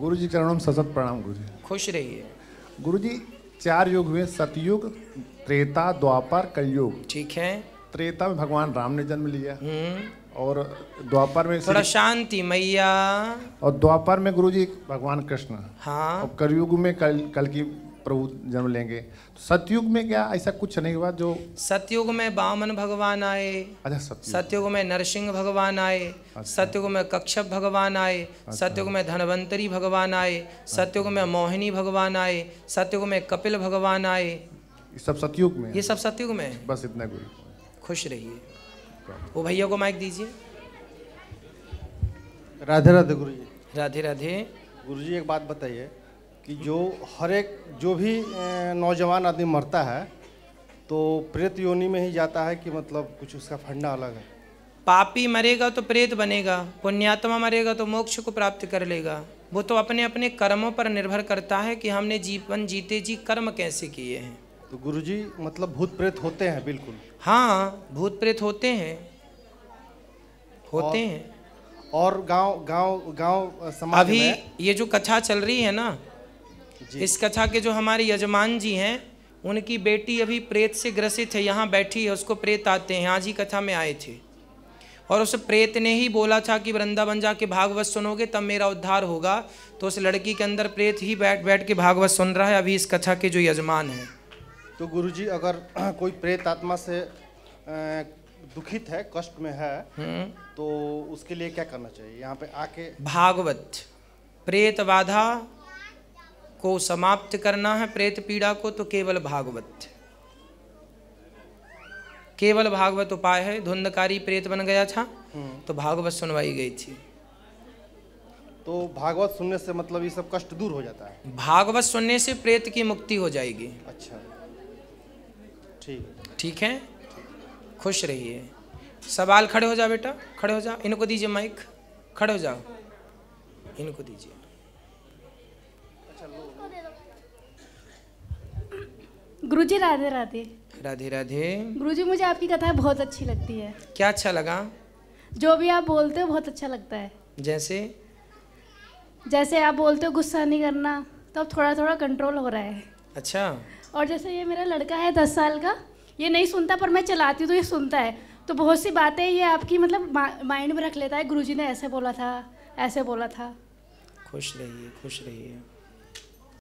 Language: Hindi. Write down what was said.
गुरु जी चरणों में सतत प्रणाम गुरु जी खुश रहिए गुरु जी चार युग हुए सतयुग त्रेता द्वापर कलयुग ठीक है त्रेता में भगवान राम ने जन्म लिया हम्म। और द्वापर में थोड़ा शांति मैया और द्वापर में गुरु जी भगवान कृष्ण हाँ और कलयुग में कल कल की प्रभु जन्म लेंगे तो सतयुग में क्या ऐसा कुछ नहीं हुआ जो सतयुग में बामन भगवान आए अच्छा सतयुग में नरसिंह भगवान आए अच्छा। सतयुग में कक्षप भगवान आए अच्छा। सतयुग में धनवंतरी भगवान आए सतयुग में मोहिनी भगवान आए सतयुग में कपिल भगवान आए ये सब सतयुग में ये सब सतयुग में बस इतना गुरु खुश रहिए वो भैया को माइक दीजिए राधे राधे गुरु जी राधे राधे गुरु जी एक बात बताइए कि जो हर एक जो भी नौजवान आदमी मरता है तो प्रेत योनि में ही जाता है कि मतलब कुछ उसका फंडा अलग है पापी मरेगा तो प्रेत बनेगा पुण्यात्मा मरेगा तो मोक्ष को प्राप्त कर लेगा वो तो अपने अपने कर्मों पर निर्भर करता है कि हमने जीवन जीते जी कर्म कैसे किए हैं तो गुरु जी मतलब भूत प्रेत होते हैं बिल्कुल हाँ भूत प्रेत होते हैं होते और, हैं और गांव गांव गांव समाज अभी ये जो कथा चल रही है ना इस कथा के जो हमारे यजमान जी हैं उनकी बेटी अभी प्रेत से ग्रसित है यहाँ बैठी है उसको प्रेत आते हैं आज ही कथा में आए थे और उस प्रेत ने ही बोला था कि वृंदावन जा के भागवत सुनोगे तब मेरा उद्धार होगा तो उस लड़की के अंदर प्रेत ही बैठ बैठ के भागवत सुन रहा है अभी इस कथा के जो यजमान है तो गुरु जी अगर कोई प्रेत आत्मा से दुखित है कष्ट में है हम्म। तो उसके लिए क्या करना चाहिए यहाँ पे आके भागवत प्रेत बाधा को समाप्त करना है प्रेत पीड़ा को तो केवल भागवत केवल भागवत उपाय है धुंधकारी प्रेत बन गया था हम्म। तो भागवत सुनवाई गई थी तो भागवत सुनने से मतलब ये सब कष्ट दूर हो जाता है भागवत सुनने से प्रेत की मुक्ति हो जाएगी अच्छा ठीक ठीक है खुश रहिए सवाल खड़े हो जा बेटा खड़े हो जा इनको दीजिए माइक खड़े हो जाओ इनको दीजिए गुरुजी राधे राधे राधे राधे गुरुजी मुझे आपकी कथा बहुत अच्छी लगती है क्या अच्छा लगा जो भी आप बोलते हो बहुत अच्छा लगता है जैसे जैसे आप बोलते हो गुस्सा नहीं करना तो अब थोड़ा थोड़ा कंट्रोल हो रहा है अच्छा और जैसे ये मेरा लड़का है दस साल का ये नहीं सुनता पर मैं चलाती हूँ तो ये सुनता है तो बहुत सी बातें ये आपकी मतलब माइंड में रख लेता है गुरुजी ने ऐसे बोला था ऐसे बोला था खुश रहिए खुश रहिए